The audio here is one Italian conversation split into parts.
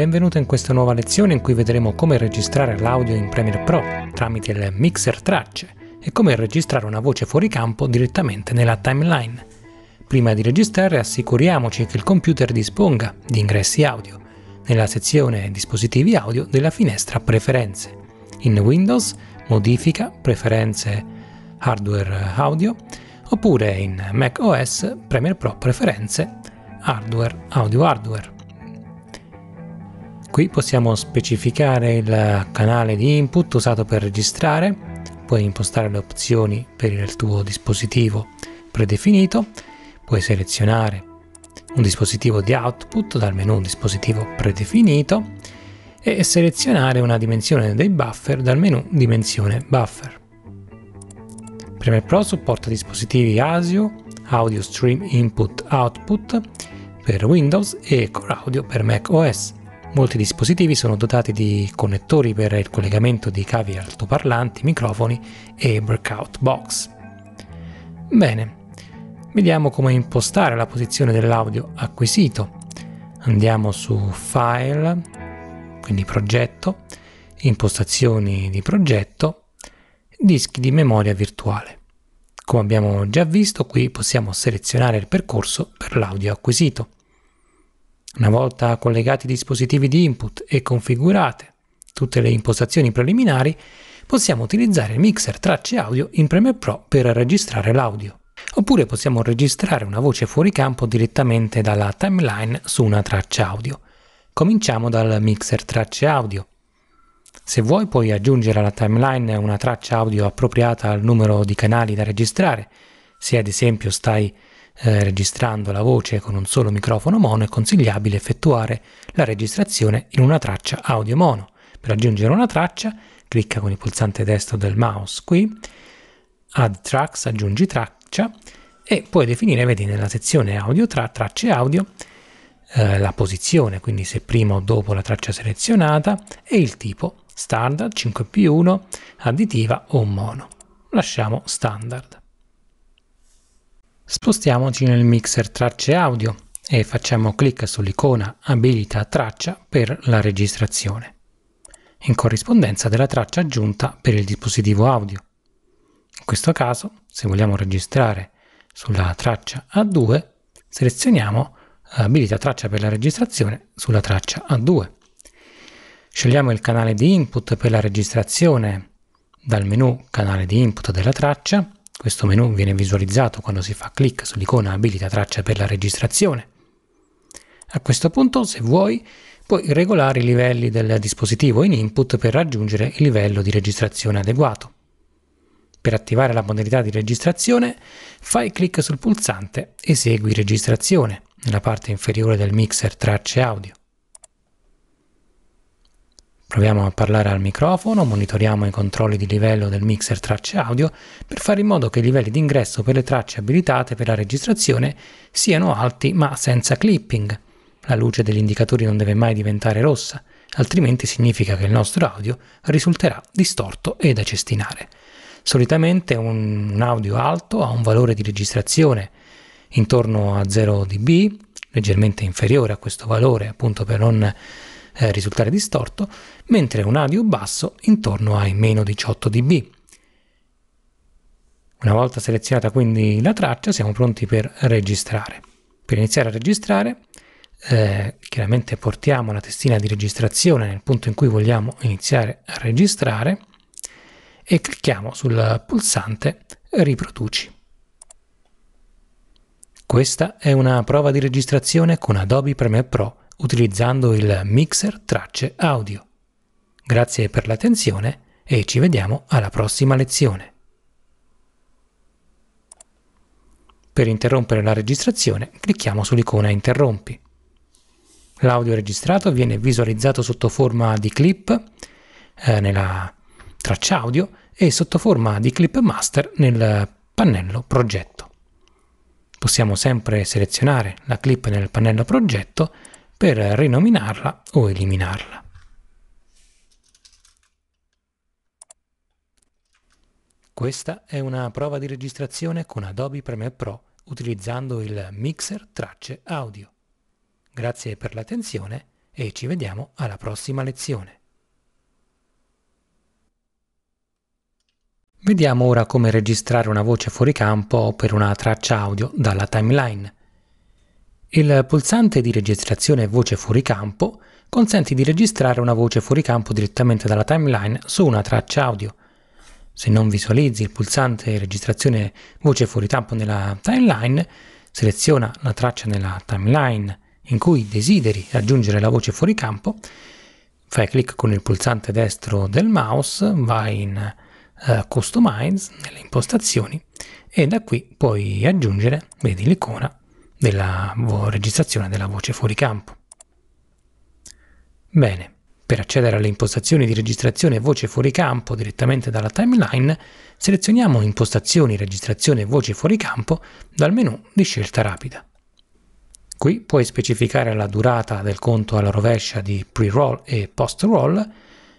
benvenuto in questa nuova lezione in cui vedremo come registrare l'audio in Premiere Pro tramite il mixer tracce e come registrare una voce fuori campo direttamente nella timeline. Prima di registrare assicuriamoci che il computer disponga di ingressi audio nella sezione dispositivi audio della finestra preferenze. In Windows modifica preferenze hardware audio oppure in macOS Premiere Pro preferenze hardware audio hardware. Qui possiamo specificare il canale di input usato per registrare, puoi impostare le opzioni per il tuo dispositivo predefinito, puoi selezionare un dispositivo di output dal menu un dispositivo predefinito e selezionare una dimensione dei buffer dal menu dimensione buffer. Premiere Pro supporta dispositivi ASIO, Audio Stream Input Output per Windows e Core Audio per Mac OS. Molti dispositivi sono dotati di connettori per il collegamento di cavi altoparlanti, microfoni e breakout box. Bene, vediamo come impostare la posizione dell'audio acquisito. Andiamo su File, quindi Progetto, Impostazioni di progetto, Dischi di memoria virtuale. Come abbiamo già visto qui possiamo selezionare il percorso per l'audio acquisito. Una volta collegati i dispositivi di input e configurate tutte le impostazioni preliminari, possiamo utilizzare il mixer tracce audio in Premiere Pro per registrare l'audio. Oppure possiamo registrare una voce fuori campo direttamente dalla timeline su una traccia audio. Cominciamo dal mixer tracce audio. Se vuoi puoi aggiungere alla timeline una traccia audio appropriata al numero di canali da registrare, se ad esempio stai eh, registrando la voce con un solo microfono mono è consigliabile effettuare la registrazione in una traccia audio mono. Per aggiungere una traccia, clicca con il pulsante destro del mouse qui, Add Tracks, aggiungi traccia e puoi definire, vedi, nella sezione audio tra tracce audio, eh, la posizione, quindi se prima o dopo la traccia selezionata e il tipo standard 5 più 1 additiva o mono. Lasciamo standard. Spostiamoci nel mixer tracce audio e facciamo clic sull'icona Abilita traccia per la registrazione, in corrispondenza della traccia aggiunta per il dispositivo audio. In questo caso, se vogliamo registrare sulla traccia A2, selezioniamo Abilita traccia per la registrazione sulla traccia A2. Scegliamo il canale di input per la registrazione dal menu Canale di input della traccia questo menu viene visualizzato quando si fa clic sull'icona abilita traccia per la registrazione. A questo punto, se vuoi, puoi regolare i livelli del dispositivo in input per raggiungere il livello di registrazione adeguato. Per attivare la modalità di registrazione, fai clic sul pulsante Esegui registrazione nella parte inferiore del mixer tracce audio. Proviamo a parlare al microfono, monitoriamo i controlli di livello del mixer tracce audio per fare in modo che i livelli di ingresso per le tracce abilitate per la registrazione siano alti ma senza clipping. La luce degli indicatori non deve mai diventare rossa, altrimenti significa che il nostro audio risulterà distorto e da cestinare. Solitamente un audio alto ha un valore di registrazione intorno a 0 dB, leggermente inferiore a questo valore appunto per non eh, risultare distorto, mentre un audio basso intorno ai meno 18 dB. Una volta selezionata quindi la traccia siamo pronti per registrare. Per iniziare a registrare eh, chiaramente portiamo la testina di registrazione nel punto in cui vogliamo iniziare a registrare e clicchiamo sul pulsante riproduci. Questa è una prova di registrazione con Adobe Premiere Pro utilizzando il mixer tracce audio. Grazie per l'attenzione e ci vediamo alla prossima lezione. Per interrompere la registrazione clicchiamo sull'icona Interrompi. L'audio registrato viene visualizzato sotto forma di clip eh, nella traccia audio e sotto forma di clip master nel pannello progetto. Possiamo sempre selezionare la clip nel pannello progetto per rinominarla o eliminarla. Questa è una prova di registrazione con Adobe Premiere Pro utilizzando il mixer tracce audio. Grazie per l'attenzione e ci vediamo alla prossima lezione. Vediamo ora come registrare una voce fuori campo per una traccia audio dalla timeline. Il pulsante di registrazione voce fuori campo consente di registrare una voce fuori campo direttamente dalla timeline su una traccia audio. Se non visualizzi il pulsante registrazione voce fuori campo nella timeline, seleziona la traccia nella timeline in cui desideri raggiungere la voce fuori campo, fai clic con il pulsante destro del mouse, vai in uh, Customize, nelle impostazioni, e da qui puoi aggiungere, vedi l'icona, della registrazione della voce fuori campo. Bene, per accedere alle impostazioni di registrazione voce fuori campo direttamente dalla timeline, selezioniamo impostazioni registrazione voce fuori campo dal menu di scelta rapida. Qui puoi specificare la durata del conto alla rovescia di pre-roll e post-roll.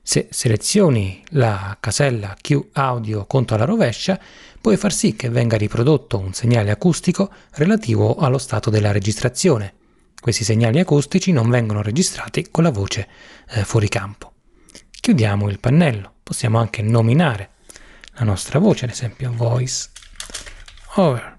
Se selezioni la casella Q audio conto alla rovescia, puoi far sì che venga riprodotto un segnale acustico relativo allo stato della registrazione. Questi segnali acustici non vengono registrati con la voce eh, fuori campo. Chiudiamo il pannello, possiamo anche nominare la nostra voce, ad esempio voice over.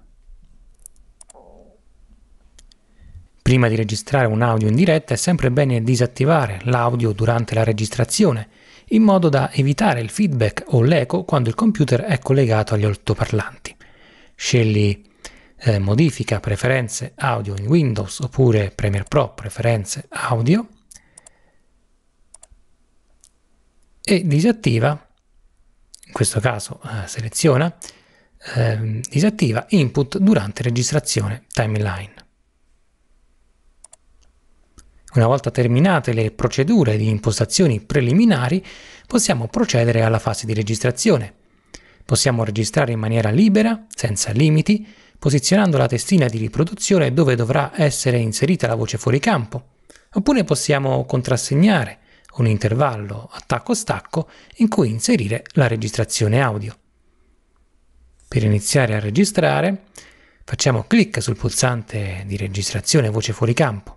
Prima di registrare un audio in diretta è sempre bene disattivare l'audio durante la registrazione in modo da evitare il feedback o l'eco quando il computer è collegato agli altoparlanti. Scegli eh, modifica preferenze audio in Windows oppure Premiere Pro preferenze audio e disattiva, in questo caso eh, seleziona, eh, disattiva input durante registrazione timeline. Una volta terminate le procedure di impostazioni preliminari, possiamo procedere alla fase di registrazione. Possiamo registrare in maniera libera, senza limiti, posizionando la testina di riproduzione dove dovrà essere inserita la voce fuori campo. Oppure possiamo contrassegnare un intervallo attacco-stacco in cui inserire la registrazione audio. Per iniziare a registrare facciamo clic sul pulsante di registrazione voce fuori campo.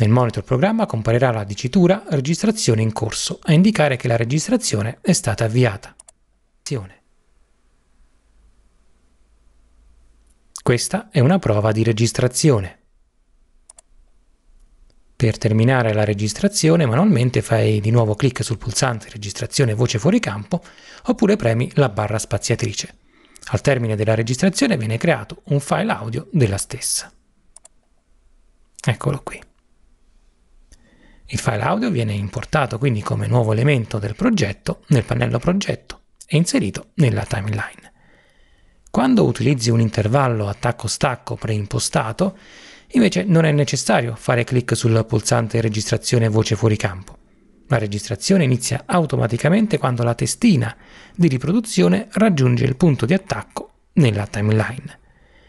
Nel monitor programma comparirà la dicitura registrazione in corso a indicare che la registrazione è stata avviata. Questa è una prova di registrazione. Per terminare la registrazione manualmente fai di nuovo clic sul pulsante registrazione voce fuori campo oppure premi la barra spaziatrice. Al termine della registrazione viene creato un file audio della stessa. Eccolo qui. Il file audio viene importato quindi come nuovo elemento del progetto nel pannello progetto e inserito nella timeline. Quando utilizzi un intervallo attacco-stacco preimpostato, invece non è necessario fare clic sul pulsante registrazione voce fuori campo. La registrazione inizia automaticamente quando la testina di riproduzione raggiunge il punto di attacco nella timeline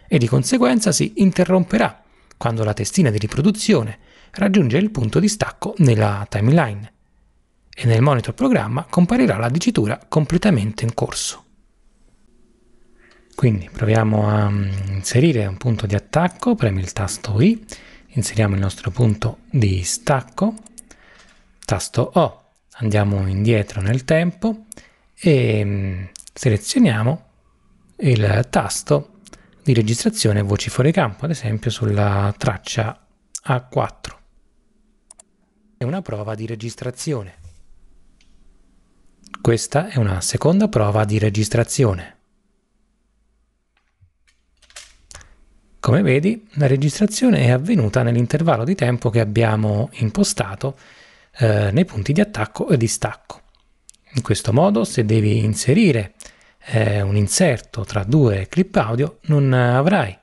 e di conseguenza si interromperà quando la testina di riproduzione raggiunge raggiunge il punto di stacco nella timeline e nel monitor programma comparirà la dicitura completamente in corso. Quindi proviamo a mm, inserire un punto di attacco, premi il tasto I, inseriamo il nostro punto di stacco, tasto O, andiamo indietro nel tempo e mm, selezioniamo il tasto di registrazione voci fuori campo, ad esempio sulla traccia A4 e una prova di registrazione. Questa è una seconda prova di registrazione. Come vedi, la registrazione è avvenuta nell'intervallo di tempo che abbiamo impostato eh, nei punti di attacco e di stacco. In questo modo, se devi inserire eh, un inserto tra due clip audio, non avrai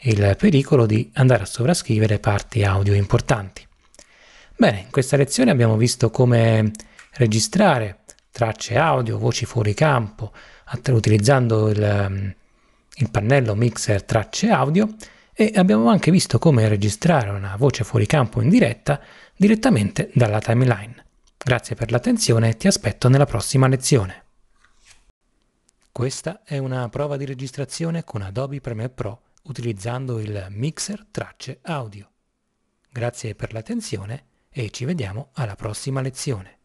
il pericolo di andare a sovrascrivere parti audio importanti. Bene, in questa lezione abbiamo visto come registrare tracce audio, voci fuori campo, utilizzando il, mm, il, pannello mixer tracce audio e abbiamo anche visto come registrare una voce fuori campo in diretta direttamente dalla timeline. Grazie per l'attenzione e ti aspetto nella prossima lezione. Questa è una prova di registrazione con Adobe Premiere Pro utilizzando il mixer tracce audio. Grazie per l'attenzione e ci vediamo alla prossima lezione.